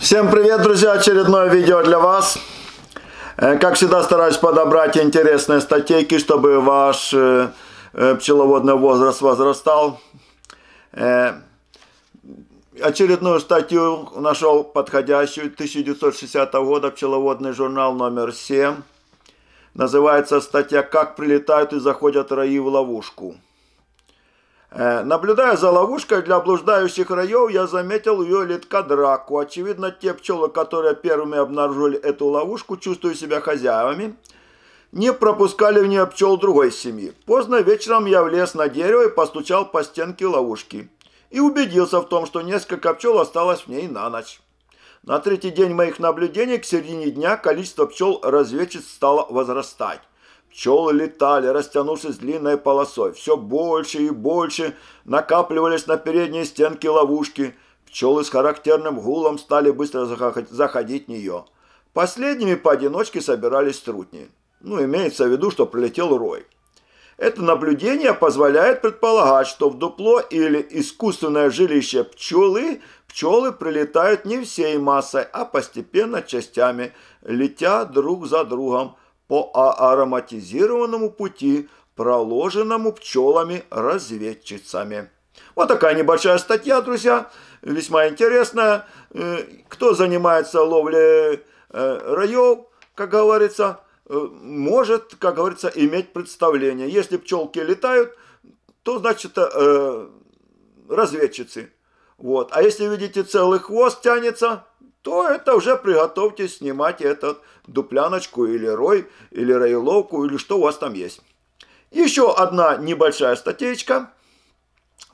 Всем привет, друзья! Очередное видео для вас. Э, как всегда, стараюсь подобрать интересные статейки, чтобы ваш э, э, пчеловодный возраст возрастал. Очередную статью нашел подходящую 1960 года пчеловодный журнал номер 7. Называется статья «Как прилетают и заходят раи в ловушку». Э, наблюдая за ловушкой для блуждающих раев, я заметил ее драку. Очевидно, те пчелы, которые первыми обнаружили эту ловушку, чувствуя себя хозяевами, не пропускали в нее пчел другой семьи. Поздно вечером я влез на дерево и постучал по стенке ловушки. И убедился в том, что несколько пчел осталось в ней на ночь. На третий день моих наблюдений к середине дня количество пчел разведчиц стало возрастать. Пчелы летали, растянувшись длинной полосой. Все больше и больше накапливались на передней стенке ловушки. Пчелы с характерным гулом стали быстро заходить в нее. Последними поодиночке собирались трутни. Ну, имеется в виду, что прилетел рой. Это наблюдение позволяет предполагать, что в дупло или искусственное жилище пчелы пчелы прилетают не всей массой, а постепенно частями, летя друг за другом, по а-, ароматизированному пути, проложенному пчелами-разведчицами. Вот такая небольшая статья, друзья, весьма интересная. Э, кто занимается ловлей э, раев, как говорится, э, может, как говорится, иметь представление. Если пчелки летают, то значит разведчицы. Вот. А если видите целый хвост тянется, то это уже приготовьтесь снимать этот дупляночку или рой, или роиловку, или что у вас там есть. Еще одна небольшая статейка.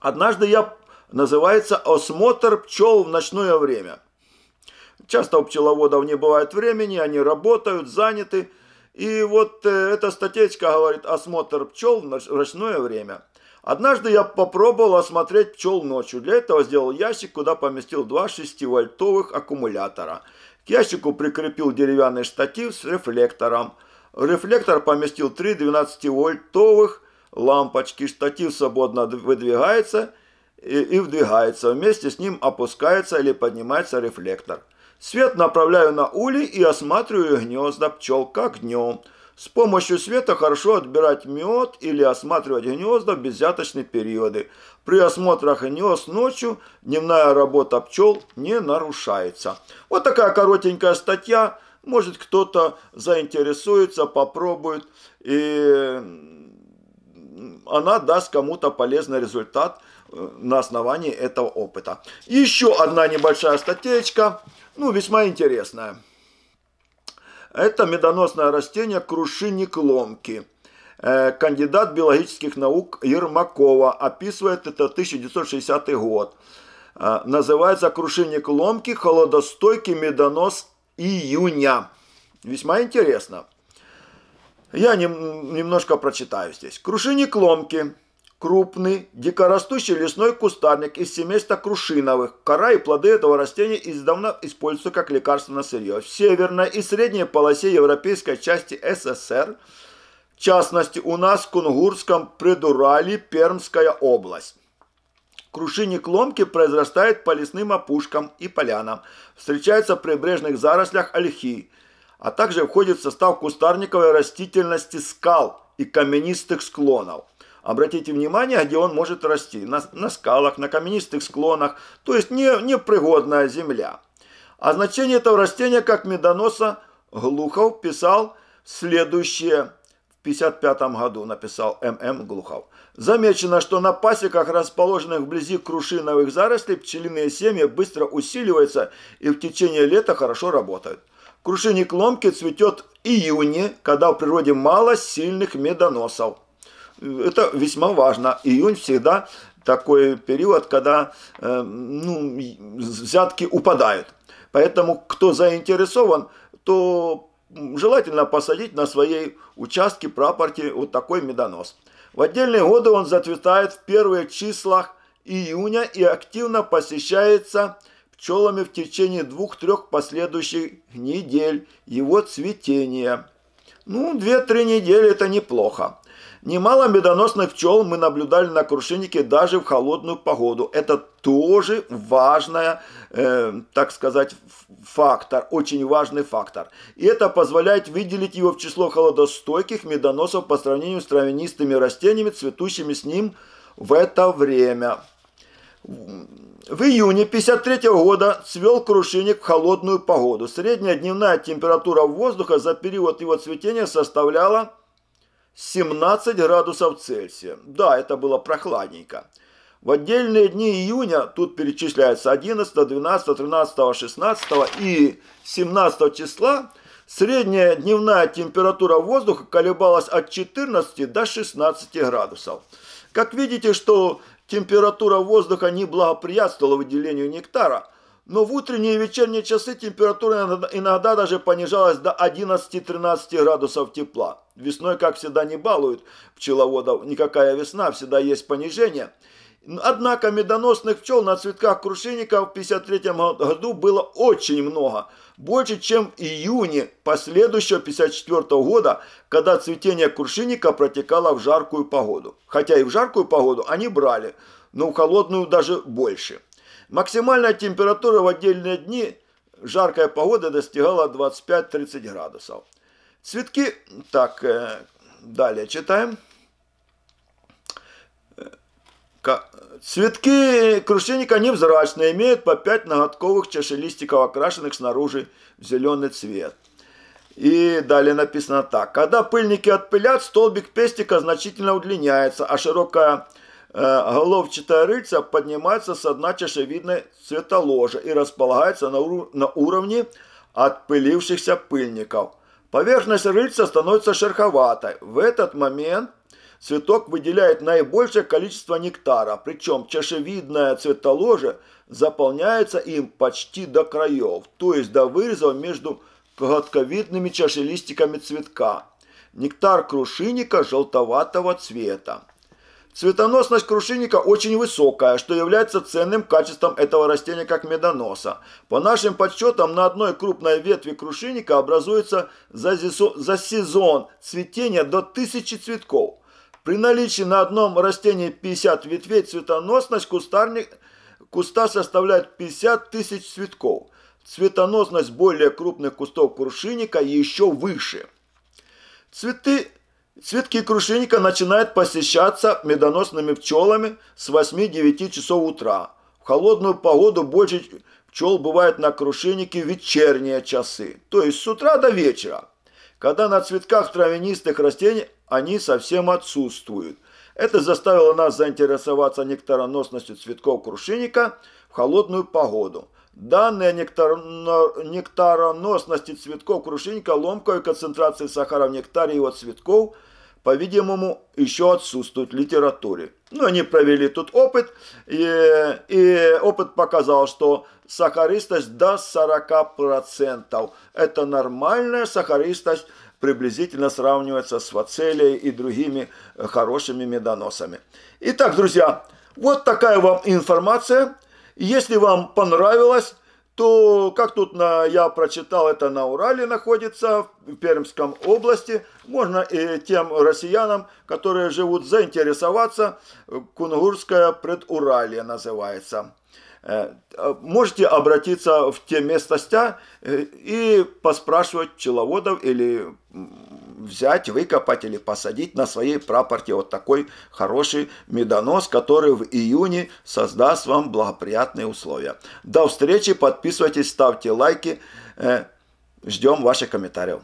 Однажды я называется «Осмотр пчел в ночное время». Часто у пчеловодов не бывает времени, они работают, заняты. И вот э, эта статейка говорит «Осмотр пчел в ночное время». Однажды я попробовал осмотреть пчел ночью. Для этого сделал ящик, куда поместил два 6-вольтовых аккумулятора. К ящику прикрепил деревянный штатив с рефлектором. В рефлектор поместил три 12-вольтовых лампочки. Штатив свободно выдвигается и, и вдвигается. Вместе с ним опускается или поднимается рефлектор. Свет направляю на улей и осматриваю гнезда пчел как днем – с помощью света хорошо отбирать мед или осматривать гнезда в беззяточные периоды. При осмотрах гнезд ночью дневная работа пчел не нарушается. Вот такая коротенькая статья. Может кто-то заинтересуется, попробует. И она даст кому-то полезный результат э, на основании этого опыта. Еще одна небольшая статейка, ну весьма интересная. Это медоносное растение крушинник ломки. Э, кандидат биологических наук Ермакова описывает это 1960 год. Э, называется крушинник ломки, холодостойкий медонос июня. Весьма интересно. Я немножко прочитаю здесь. Крушинник ломки – крупный, дикорастущий лесной кустарник из семейства крушиновых. Кора и плоды этого растения издавна используются как лекарственное сырье. В северной и средней полосе европейской части СССР, в частности у нас в Кунгурском Придурале Пермская область. Крушинник ломки произрастает по лесным опушкам и полянам. Встречается в прибрежных зарослях ольхи, а также входит в состав кустарниковой растительности скал и каменистых склонов обратите внимание, где он может расти, на, на скалах, на каменистых склонах, то есть не, непригодная земля. О а значении этого растения, как медоноса, Глухов писал следующее. В 55 году написал М.М. Глухов. Замечено, что на пасеках, расположенных вблизи крушиновых зарослей, пчелиные семьи быстро усиливаются и в течение лета хорошо работают. Крушинник ломки цветет в июне, когда в природе мало сильных медоносов. Это весьма важно. Июнь всегда такой период, когда э, ну, взятки упадают. Поэтому, кто заинтересован, то желательно посадить на своей участке прапорти вот такой медонос. В отдельные годы он зацветает в первых числах июня и активно посещается пчелами в течение двух-трех последующих недель его цветения. Ну, две-три недели это неплохо. Немало медоносных пчел мы наблюдали на Крушиннике даже в холодную погоду. Это тоже важная, э, так сказать, фактор, очень важный фактор. И это позволяет выделить его в число холодостойких медоносов по сравнению с травянистыми растениями, цветущими с ним в это время. В июне 53 года цвел крушинник в холодную погоду. Средняя дневная температура воздуха за период его цветения составляла 17 градусов Цельсия. Да, это было прохладненько. В отдельные дни июня, тут перечисляются 11, 12, 13, 16 и 17 числа, средняя дневная температура воздуха колебалась от 14 до 16 градусов. Как видите, что температура воздуха не благоприятствовала выделению нектара – но в утренние и вечерние часы температура иногда даже понижалась до 11-13 градусов тепла. Весной, как всегда, не балуют пчеловодов, никакая весна, всегда есть понижение. Однако медоносных пчел на цветках крушинников в 1953 году было очень много, больше, чем в июне последующего 1954 года, когда цветение крушинника протекало в жаркую погоду. Хотя и в жаркую погоду они брали, но в холодную даже больше. Максимальная температура в отдельные дни жаркая погода достигала 25-30 градусов. Цветки, так, э, далее читаем. Цветки крушенника невзрачные, имеют по 5 ноготковых чашелистиков, окрашенных снаружи в зеленый цвет. И далее написано так. Когда пыльники отпылят, столбик пестика значительно удлиняется, а широкая Э, головчатая рыльца поднимается с дна чашевидной цветоложи и располагается на, уру на уровне отпылившихся пыльников. Поверхность рыльца становится шероховатой. В этот момент цветок выделяет наибольшее количество нектара, причем чашевидная цветоложа заполняется им почти до краев, то есть до вырезов между коготковидными чашелистиками цветка. Нектар крушиника желтоватого цвета. Светоносность крушинника очень высокая, что является ценным качеством этого растения как медоноса. По нашим подсчетам, на одной крупной ветви крушинника образуется за, за сезон цветения до 1000 цветков. При наличии на одном растении 50 ветвей цветоносность кустарник, куста составляет 50 тысяч цветков. Цветоносность более крупных кустов крушинника еще выше. Цветы Цветки крушинника начинают посещаться медоносными пчелами с 8-9 часов утра. В холодную погоду больше пчел бывает на крушиннике вечерние часы, то есть с утра до вечера, когда на цветках травянистых растений они совсем отсутствуют. Это заставило нас заинтересоваться нектароносностью цветков крушинника в холодную погоду. Данные о нектароносности цветков крушинника, ломкой концентрации сахара в нектаре его цветков – по-видимому, еще отсутствует в литературе. Но ну, они провели тут опыт, и, и опыт показал, что сахаристость до 40%. Это нормальная сахаристость, приблизительно сравнивается с фацелией и другими хорошими медоносами. Итак, друзья, вот такая вам информация. Если вам понравилось, то, как тут на, я прочитал, это на Урале находится, в Пермском области, можно и тем россиянам, которые живут, заинтересоваться, Кунгурское предуралье называется. Э, можете обратиться в те местности э, и поспрашивать пчеловодов или взять, выкопать или посадить на своей прапорте вот такой хороший медонос, который в июне создаст вам благоприятные условия. До встречи, подписывайтесь, ставьте лайки, э, ждем ваших комментариев.